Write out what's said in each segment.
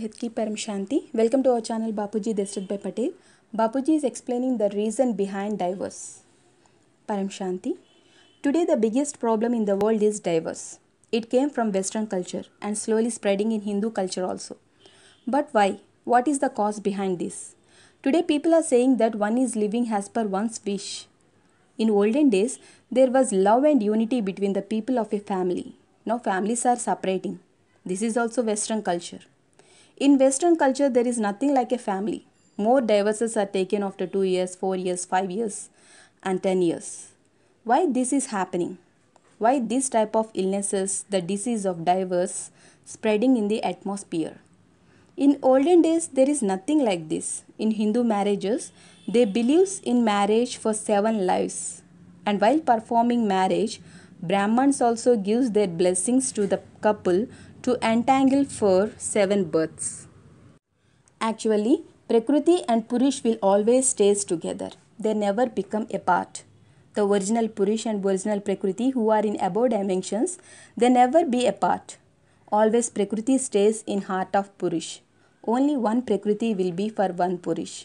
Headkeeper Shanti. Welcome to our channel Bapuji Desrit by Patel. Bapuji is explaining the reason behind divorce. Param Today the biggest problem in the world is divorce. It came from western culture and slowly spreading in Hindu culture also. But why? What is the cause behind this? Today people are saying that one is living as per one's wish. In olden days there was love and unity between the people of a family. Now families are separating. This is also western culture. In Western culture, there is nothing like a family. More divorces are taken after 2 years, 4 years, 5 years, and 10 years. Why this is happening? Why this type of illnesses, the disease of divorce, spreading in the atmosphere? In olden days, there is nothing like this. In Hindu marriages, they believes in marriage for seven lives. And while performing marriage, Brahmans also gives their blessings to the couple to entangle for seven births. Actually, Prakriti and Purush will always stays together. They never become apart. The original Purush and original Prakriti who are in above dimensions, they never be apart. Always Prakriti stays in heart of Purush. Only one Prakriti will be for one Purush.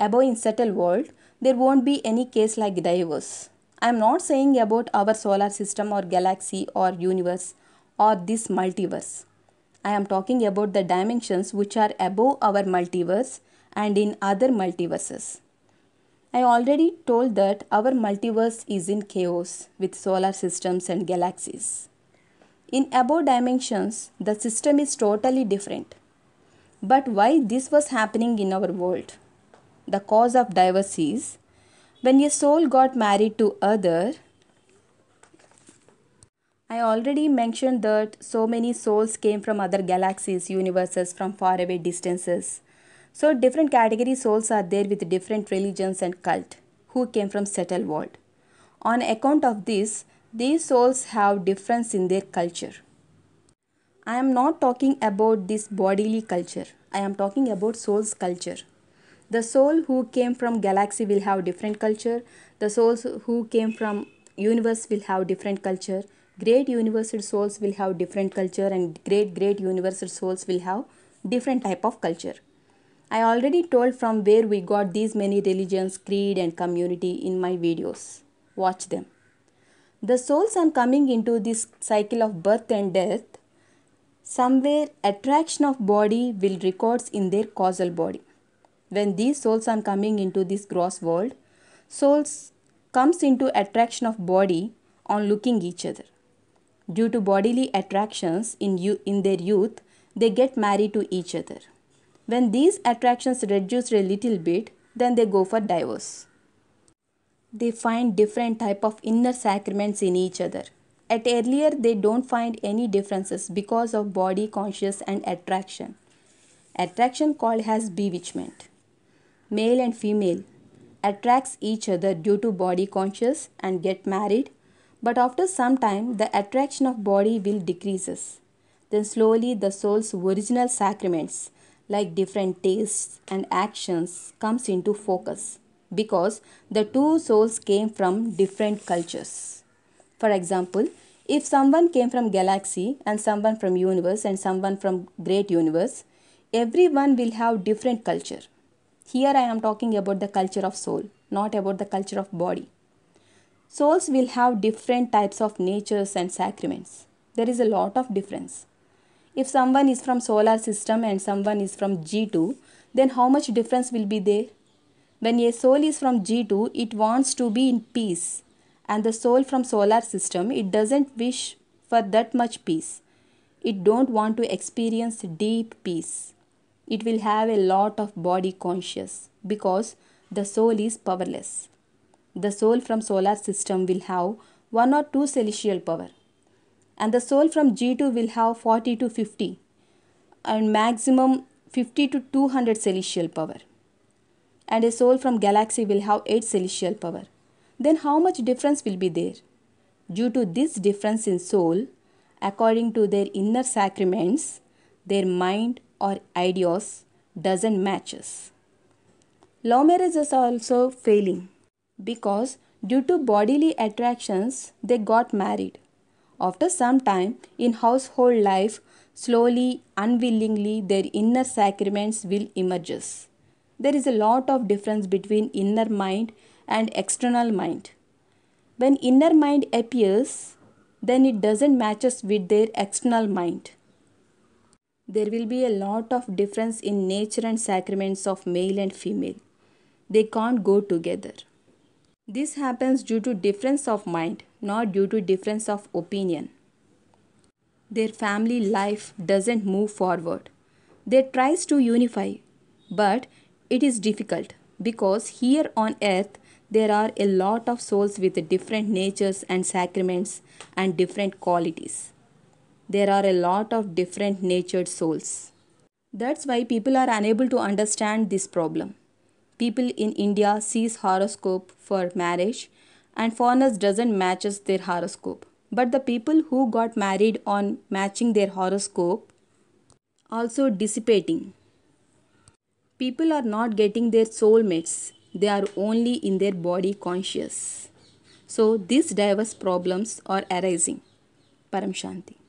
Above in subtle world, there won't be any case like divorce. I am not saying about our solar system or galaxy or universe or this multiverse. I am talking about the dimensions which are above our multiverse and in other multiverses. I already told that our multiverse is in chaos with solar systems and galaxies. In above dimensions, the system is totally different. But why this was happening in our world? The cause of diversity. is when a soul got married to other I already mentioned that so many souls came from other galaxies, universes, from faraway distances. So different category souls are there with different religions and cult who came from settled world. On account of this, these souls have difference in their culture. I am not talking about this bodily culture. I am talking about soul's culture. The soul who came from galaxy will have different culture. The souls who came from universe will have different culture great universal souls will have different culture and great great universal souls will have different type of culture i already told from where we got these many religions creed and community in my videos watch them the souls are coming into this cycle of birth and death somewhere attraction of body will records in their causal body when these souls are coming into this gross world souls comes into attraction of body on looking each other due to bodily attractions in, you, in their youth, they get married to each other. When these attractions reduce a little bit, then they go for divorce. They find different type of inner sacraments in each other. At earlier, they don't find any differences because of body conscious and attraction. Attraction called has bewitchment. Male and female attracts each other due to body conscious and get married but after some time, the attraction of body will decreases. Then slowly the soul's original sacraments, like different tastes and actions, comes into focus because the two souls came from different cultures. For example, if someone came from galaxy and someone from universe and someone from great universe, everyone will have different culture. Here I am talking about the culture of soul, not about the culture of body souls will have different types of natures and sacraments. There is a lot of difference. If someone is from solar system and someone is from G2, then how much difference will be there? When a soul is from G2, it wants to be in peace. And the soul from solar system, it doesn't wish for that much peace. It don't want to experience deep peace. It will have a lot of body conscious because the soul is powerless the soul from solar system will have 1 or 2 celestial power and the soul from G2 will have 40 to 50 and maximum 50 to 200 celestial power and a soul from galaxy will have 8 celestial power then how much difference will be there due to this difference in soul according to their inner sacraments their mind or ideas doesn't matches law marriages are also failing because due to bodily attractions they got married. After some time in household life, slowly, unwillingly, their inner sacraments will emerges. There is a lot of difference between inner mind and external mind. When inner mind appears, then it doesn't matches with their external mind. There will be a lot of difference in nature and sacraments of male and female. They can't go together. This happens due to difference of mind, not due to difference of opinion. Their family life doesn't move forward. They tries to unify, but it is difficult because here on earth there are a lot of souls with different natures and sacraments and different qualities. There are a lot of different natured souls. That's why people are unable to understand this problem people in India sees horoscope for marriage and foreigners doesn't matches their horoscope. But the people who got married on matching their horoscope also dissipating. People are not getting their soulmates. They are only in their body conscious. So these diverse problems are arising. Param Shanti.